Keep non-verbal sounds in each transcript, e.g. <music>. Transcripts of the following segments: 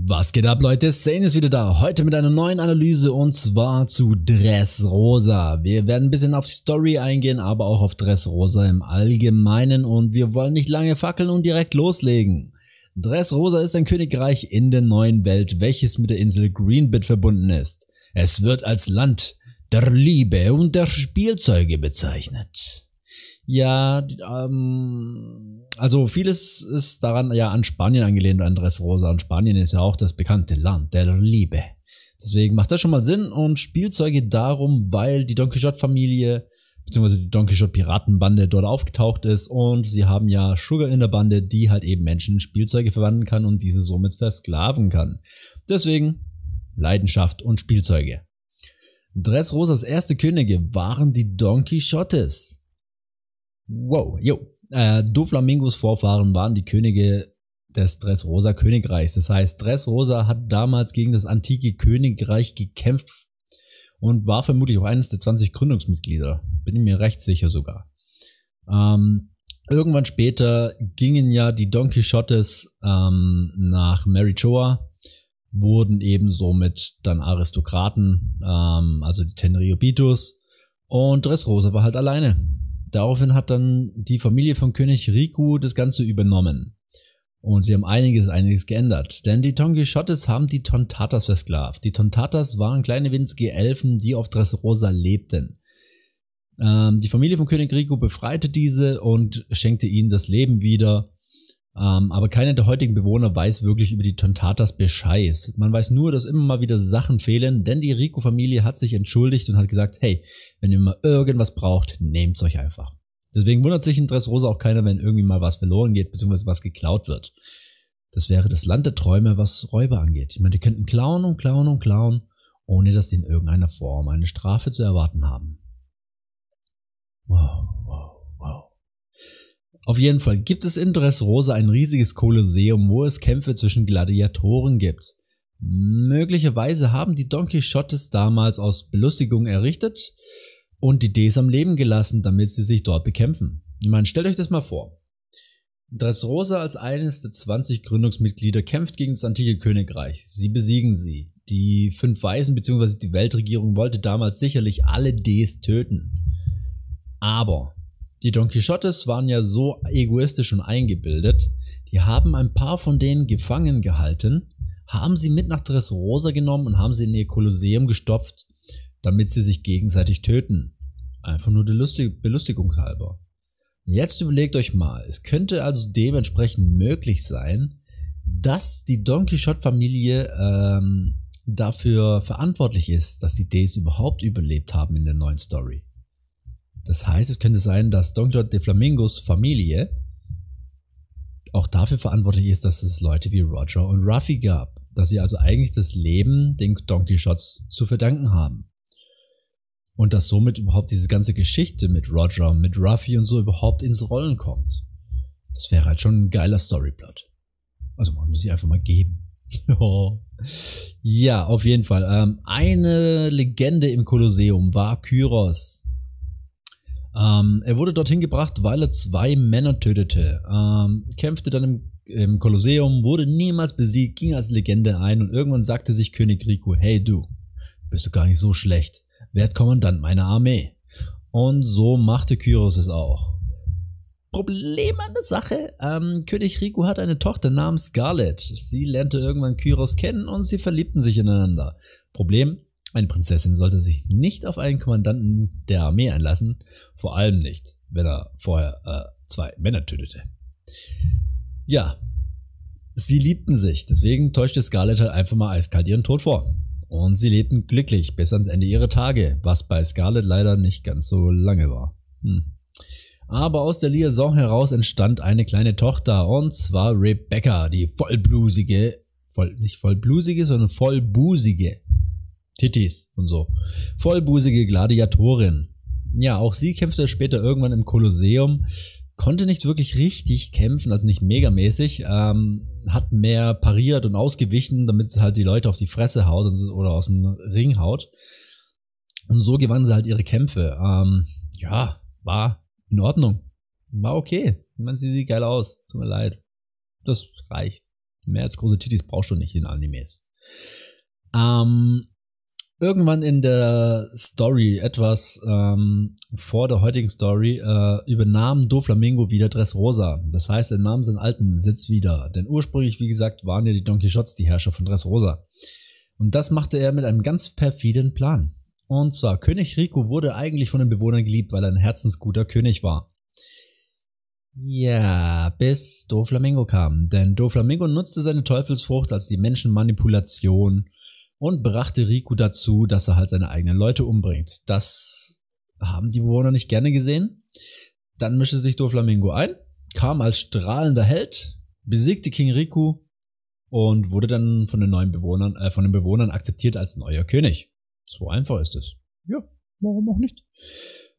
Was geht ab Leute, Sane ist wieder da, heute mit einer neuen Analyse und zwar zu Dressrosa. Wir werden ein bisschen auf die Story eingehen, aber auch auf Dressrosa im Allgemeinen und wir wollen nicht lange fackeln und direkt loslegen. Dressrosa ist ein Königreich in der neuen Welt, welches mit der Insel Greenbit verbunden ist. Es wird als Land der Liebe und der Spielzeuge bezeichnet. Ja, ähm, also vieles ist daran ja an Spanien angelehnt, an Dressrosa. Und Spanien ist ja auch das bekannte Land der Liebe. Deswegen macht das schon mal Sinn und Spielzeuge darum, weil die Don Quixote-Familie beziehungsweise die Don Quixote Piratenbande dort aufgetaucht ist und sie haben ja Sugar in der Bande, die halt eben Menschen in Spielzeuge verwandeln kann und diese somit versklaven kann. Deswegen Leidenschaft und Spielzeuge. Dressrosas erste Könige waren die Don Quixotes. Wow, jo. Äh, Doflamingos Vorfahren waren die Könige des Dressrosa Königreichs. Das heißt, Dressrosa hat damals gegen das antike Königreich gekämpft und war vermutlich auch eines der 20 Gründungsmitglieder. Bin ich mir recht sicher sogar. Ähm, irgendwann später gingen ja die Don Quixotes ähm, nach Marichoa, wurden eben somit dann Aristokraten, ähm, also die Tenriobitus. Und Dressrosa war halt alleine Daraufhin hat dann die Familie von König Riku das Ganze übernommen. Und sie haben einiges, einiges geändert. Denn die Tongishottes haben die Tontatas versklavt. Die Tontatas waren kleine winzige Elfen, die auf Dressrosa lebten. Ähm, die Familie von König Riku befreite diese und schenkte ihnen das Leben wieder ähm, aber keiner der heutigen Bewohner weiß wirklich über die Tontatas Bescheid. Man weiß nur, dass immer mal wieder Sachen fehlen, denn die Rico-Familie hat sich entschuldigt und hat gesagt, hey, wenn ihr mal irgendwas braucht, nehmt's euch einfach. Deswegen wundert sich in Dressrosa auch keiner, wenn irgendwie mal was verloren geht, beziehungsweise was geklaut wird. Das wäre das Land der Träume, was Räuber angeht. Ich meine, die könnten klauen und klauen und klauen, ohne dass sie in irgendeiner Form eine Strafe zu erwarten haben. Wow, wow, wow. Auf jeden Fall gibt es in Dressrosa ein riesiges Kolosseum, wo es Kämpfe zwischen Gladiatoren gibt. Möglicherweise haben die Don Quixotes damals aus Belustigung errichtet und die Ds am Leben gelassen, damit sie sich dort bekämpfen. Ich meine, stellt euch das mal vor. Dressrosa als eines der 20 Gründungsmitglieder kämpft gegen das antike Königreich. Sie besiegen sie. Die fünf Weisen bzw. die Weltregierung wollte damals sicherlich alle Ds töten. Aber die Don Quixotes waren ja so egoistisch und eingebildet, die haben ein paar von denen gefangen gehalten, haben sie mit nach Dressrosa genommen und haben sie in ihr Kolosseum gestopft, damit sie sich gegenseitig töten. Einfach nur der Lustig Belustigung halber. Jetzt überlegt euch mal, es könnte also dementsprechend möglich sein, dass die Don Quixote-Familie ähm, dafür verantwortlich ist, dass die Days überhaupt überlebt haben in der neuen Story. Das heißt, es könnte sein, dass Dr. De Flamingos Familie auch dafür verantwortlich ist, dass es Leute wie Roger und Ruffy gab, dass sie also eigentlich das Leben den Donkey Shots zu verdanken haben. Und dass somit überhaupt diese ganze Geschichte mit Roger, mit Ruffy und so überhaupt ins Rollen kommt. Das wäre halt schon ein geiler Storyplot. Also man muss sich einfach mal geben. <laughs> ja, auf jeden Fall. Ähm, eine Legende im Kolosseum war Kyros, ähm, er wurde dorthin gebracht, weil er zwei Männer tötete, ähm, kämpfte dann im, im Kolosseum, wurde niemals besiegt, ging als Legende ein und irgendwann sagte sich König Riku: hey du, bist du gar nicht so schlecht, werd Kommandant meiner Armee. Und so machte Kyros es auch. Problem an der Sache. Ähm, König Riku hat eine Tochter namens Scarlett. Sie lernte irgendwann Kyros kennen und sie verliebten sich ineinander. Problem, eine Prinzessin sollte sich nicht auf einen Kommandanten der Armee einlassen, vor allem nicht, wenn er vorher äh, zwei Männer tötete. Ja, sie liebten sich, deswegen täuschte Scarlett halt einfach mal eiskalt ihren Tod vor. Und sie lebten glücklich bis ans Ende ihrer Tage, was bei Scarlett leider nicht ganz so lange war. Hm. Aber aus der Liaison heraus entstand eine kleine Tochter, und zwar Rebecca, die vollblusige, voll, nicht vollblusige, sondern vollbusige Titis und so. Vollbusige Gladiatorin. Ja, auch sie kämpfte später irgendwann im Kolosseum, konnte nicht wirklich richtig kämpfen, also nicht megamäßig, ähm, hat mehr pariert und ausgewichen, damit sie halt die Leute auf die Fresse haut oder aus dem Ring haut. Und so gewann sie halt ihre Kämpfe. Ähm, ja, war in Ordnung. War okay. Ich meine, sie sieht geil aus. Tut mir leid. Das reicht. Mehr als große Titis brauchst du nicht in Animes. Ähm, irgendwann in der Story, etwas ähm, vor der heutigen Story, äh, übernahm Doflamingo wieder Dressrosa. Das heißt, er nahm seinen alten Sitz wieder. Denn ursprünglich, wie gesagt, waren ja die Don Quixotes die Herrscher von Dressrosa. Und das machte er mit einem ganz perfiden Plan. Und zwar, König Rico wurde eigentlich von den Bewohnern geliebt, weil er ein herzensguter König war. Ja, bis Doflamingo kam. Denn Doflamingo nutzte seine Teufelsfrucht als die Menschenmanipulation und brachte Riku dazu, dass er halt seine eigenen Leute umbringt. Das haben die Bewohner nicht gerne gesehen. Dann mischte sich Doflamingo ein, kam als strahlender Held, besiegte King Riku und wurde dann von den neuen Bewohnern, äh, von den Bewohnern akzeptiert als neuer König. So einfach ist es. Ja, warum auch nicht?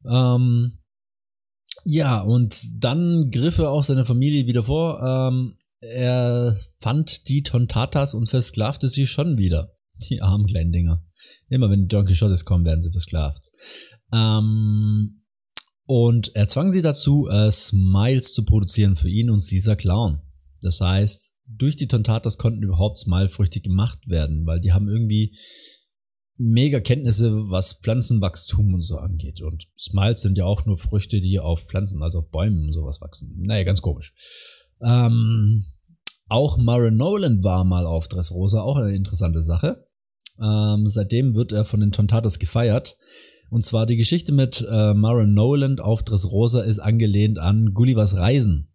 Ähm, ja, und dann griff er auch seine Familie wieder vor. Ähm, er fand die Tontatas und versklavte sie schon wieder. Die armen kleinen Dinger. Immer wenn Don Quixote kommen, werden sie versklavt. Ähm, und er zwang sie dazu, äh, Smiles zu produzieren für ihn und Caesar Clown. Das heißt, durch die Tontatas konnten überhaupt Smile-Früchte gemacht werden, weil die haben irgendwie mega Kenntnisse, was Pflanzenwachstum und so angeht. Und Smiles sind ja auch nur Früchte, die auf Pflanzen, also auf Bäumen und sowas wachsen. Naja, ganz komisch. Ähm, auch Mara Nolan war mal auf Dressrosa, auch eine interessante Sache. Ähm, seitdem wird er von den Tontatas gefeiert. Und zwar die Geschichte mit äh, Maren Noland auf Dressrosa ist angelehnt an Gullivers Reisen.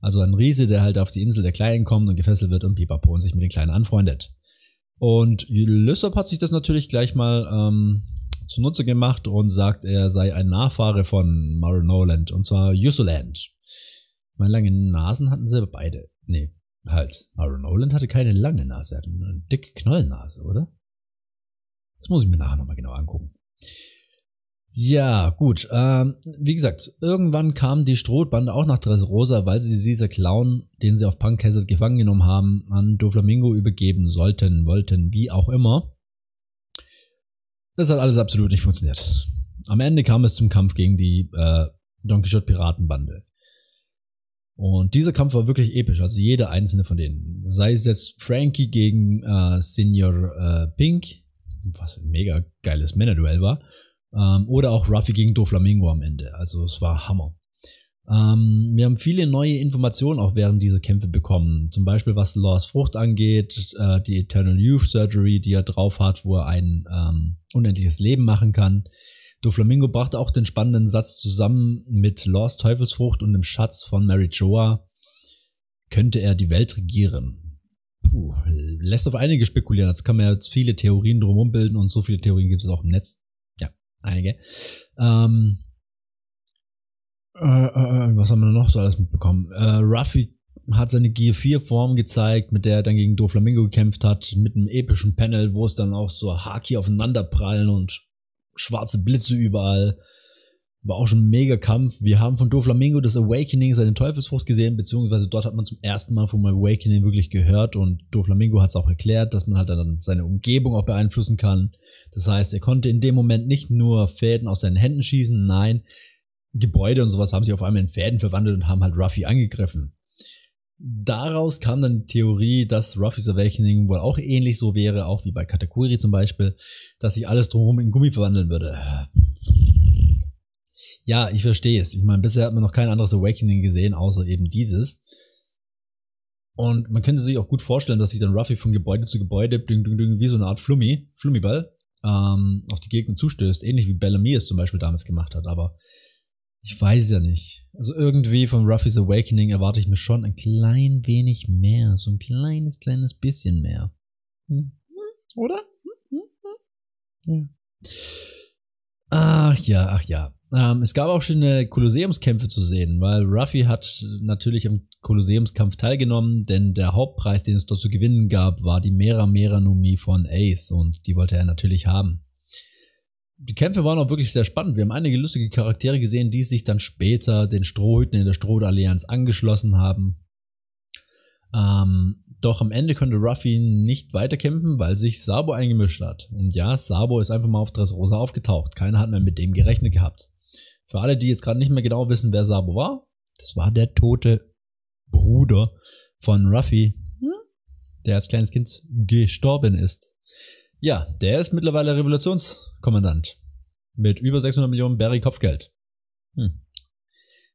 Also ein Riese, der halt auf die Insel der Kleinen kommt und gefesselt wird und pipapo und sich mit den Kleinen anfreundet. Und Lysop hat sich das natürlich gleich mal ähm, zunutze gemacht und sagt, er sei ein Nachfahre von Maren Noland und zwar Yusuland. Meine langen Nasen hatten sie beide. Nee, Halt, Aaron Noland hatte keine lange Nase, er hatte eine dicke Knollennase, oder? Das muss ich mir nachher nochmal genau angucken. Ja, gut. Ähm, wie gesagt, irgendwann kam die Strohbande auch nach Dressrosa, weil sie dieser Clown, den sie auf Punk Hazard gefangen genommen haben, an Doflamingo übergeben sollten, wollten, wie auch immer. Das hat alles absolut nicht funktioniert. Am Ende kam es zum Kampf gegen die äh, Don Quixote Piratenbande. Und dieser Kampf war wirklich episch, also jeder einzelne von denen. Sei es jetzt Frankie gegen äh, Senior äh, Pink, was ein mega geiles Männerduell war, ähm, oder auch Ruffy gegen Doflamingo am Ende. Also es war Hammer. Ähm, wir haben viele neue Informationen auch während dieser Kämpfe bekommen. Zum Beispiel was Laws Frucht angeht, äh, die Eternal Youth Surgery, die er drauf hat, wo er ein ähm, unendliches Leben machen kann. Doflamingo brachte auch den spannenden Satz zusammen mit Lors Teufelsfrucht und dem Schatz von Mary Joa. Könnte er die Welt regieren? Puh, lässt auf einige spekulieren. Jetzt kann man jetzt viele Theorien drumherum bilden und so viele Theorien gibt es auch im Netz. Ja, einige. Ähm, äh, äh, äh was haben wir noch so alles mitbekommen? Äh, Ruffy hat seine Gear 4 Form gezeigt, mit der er dann gegen Doflamingo gekämpft hat, mit einem epischen Panel, wo es dann auch so Haki aufeinander prallen und schwarze Blitze überall. War auch schon ein mega Kampf. Wir haben von Doflamingo das Awakening, seine Teufelsfrucht gesehen, beziehungsweise dort hat man zum ersten Mal vom Awakening wirklich gehört und Doflamingo hat es auch erklärt, dass man halt dann seine Umgebung auch beeinflussen kann. Das heißt, er konnte in dem Moment nicht nur Fäden aus seinen Händen schießen, nein, Gebäude und sowas haben sich auf einmal in Fäden verwandelt und haben halt Ruffy angegriffen. Daraus kam dann die Theorie, dass Ruffys Awakening wohl auch ähnlich so wäre, auch wie bei Katakuri zum Beispiel, dass sich alles drumherum in Gummi verwandeln würde. Ja, ich verstehe es. Ich meine, bisher hat man noch kein anderes Awakening gesehen, außer eben dieses. Und man könnte sich auch gut vorstellen, dass sich dann Ruffy von Gebäude zu Gebäude, ding, ding, ding, wie so eine Art Flummi, Flummiball, ähm, auf die Gegner zustößt. Ähnlich wie Bellamy es zum Beispiel damals gemacht hat. Aber ich weiß ja nicht. Also irgendwie von Ruffy's Awakening erwarte ich mir schon ein klein wenig mehr. So ein kleines, kleines bisschen mehr. Hm. hm? Oder? Hm? Hm? Ja. Ach ja, ach ja. Ähm, es gab auch schöne Kolosseumskämpfe zu sehen, weil Ruffy hat natürlich am Kolosseumskampf teilgenommen, denn der Hauptpreis, den es dort zu gewinnen gab, war die Mera Mera Numi von Ace und die wollte er natürlich haben die Kämpfe waren auch wirklich sehr spannend. Wir haben einige lustige Charaktere gesehen, die sich dann später den Strohhüten in der Strohdallianz angeschlossen haben. Ähm, doch am Ende konnte Ruffy nicht weiterkämpfen, weil sich Sabo eingemischt hat. Und ja, Sabo ist einfach mal auf Dressrosa aufgetaucht. Keiner hat mehr mit dem gerechnet gehabt. Für alle, die jetzt gerade nicht mehr genau wissen, wer Sabo war, das war der tote Bruder von Ruffy, hm, der als kleines Kind gestorben ist. Ja, der ist mittlerweile Revolutionskommandant. Mit über 600 Millionen Barry Kopfgeld. Hm.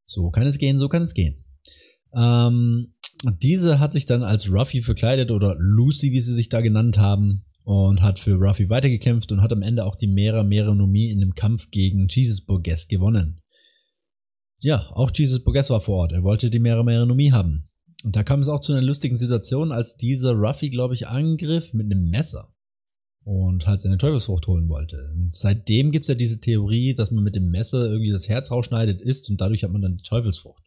So kann es gehen, so kann es gehen. Ähm, diese hat sich dann als Ruffy verkleidet oder Lucy, wie sie sich da genannt haben, und hat für Ruffy weitergekämpft und hat am Ende auch die Mera Meronomie in dem Kampf gegen Jesus Burgess gewonnen. Ja, auch Jesus Burgess war vor Ort. Er wollte die Mera Meronomie haben. Und da kam es auch zu einer lustigen Situation, als dieser Ruffy, glaube ich, angriff mit einem Messer und halt seine Teufelsfrucht holen wollte. Und seitdem es ja diese Theorie, dass man mit dem Messer irgendwie das Herz rausschneidet, isst und dadurch hat man dann die Teufelsfrucht.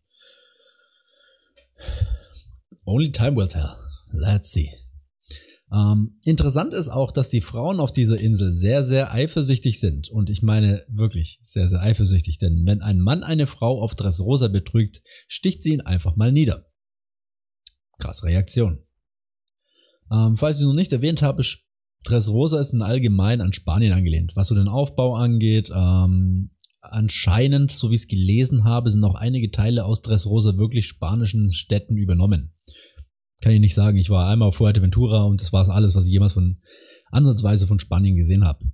Only time will tell. Let's see. Ähm, interessant ist auch, dass die Frauen auf dieser Insel sehr, sehr eifersüchtig sind. Und ich meine wirklich sehr, sehr eifersüchtig, denn wenn ein Mann eine Frau auf Dressrosa betrügt, sticht sie ihn einfach mal nieder. Krass Reaktion. Ähm, falls ich es noch nicht erwähnt habe, Dressrosa ist in allgemein an Spanien angelehnt, was so den Aufbau angeht. Ähm, anscheinend, so wie ich es gelesen habe, sind auch einige Teile aus Dressrosa wirklich spanischen Städten übernommen. Kann ich nicht sagen. Ich war einmal auf Fuerteventura und das war es alles, was ich jemals von ansatzweise von Spanien gesehen habe.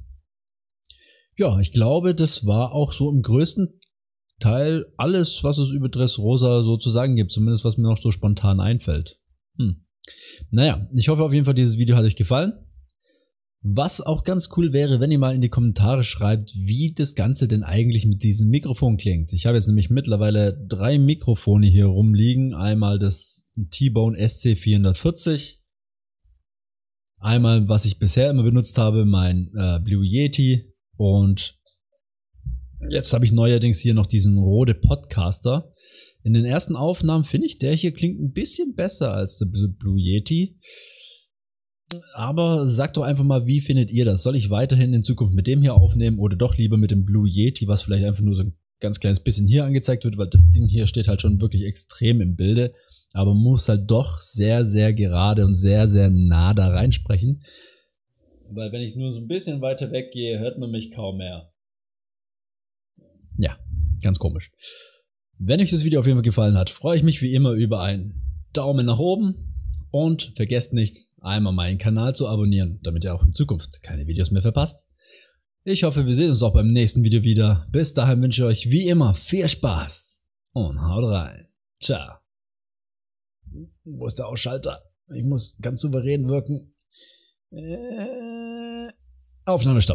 Ja, ich glaube, das war auch so im größten Teil alles, was es über Dressrosa so zu sagen gibt, zumindest was mir noch so spontan einfällt. Hm. Naja, ich hoffe auf jeden Fall, dieses Video hat euch gefallen. Was auch ganz cool wäre, wenn ihr mal in die Kommentare schreibt, wie das Ganze denn eigentlich mit diesem Mikrofon klingt. Ich habe jetzt nämlich mittlerweile drei Mikrofone hier rumliegen. Einmal das T-Bone SC440. Einmal, was ich bisher immer benutzt habe, mein äh, Blue Yeti. Und jetzt habe ich neuerdings hier noch diesen Rode Podcaster. In den ersten Aufnahmen finde ich, der hier klingt ein bisschen besser als der Blue Yeti aber sagt doch einfach mal, wie findet ihr das? Soll ich weiterhin in Zukunft mit dem hier aufnehmen oder doch lieber mit dem Blue Yeti, was vielleicht einfach nur so ein ganz kleines bisschen hier angezeigt wird, weil das Ding hier steht halt schon wirklich extrem im Bilde, aber muss halt doch sehr, sehr gerade und sehr, sehr nah da reinsprechen. Weil wenn ich nur so ein bisschen weiter weggehe, hört man mich kaum mehr. Ja, ganz komisch. Wenn euch das Video auf jeden Fall gefallen hat, freue ich mich wie immer über einen Daumen nach oben, und vergesst nicht, einmal meinen Kanal zu abonnieren, damit ihr auch in Zukunft keine Videos mehr verpasst. Ich hoffe, wir sehen uns auch beim nächsten Video wieder. Bis dahin wünsche ich euch wie immer viel Spaß und haut rein. Ciao. Wo ist der Ausschalter? Ich muss ganz souverän wirken. Äh, Aufnahme stopp.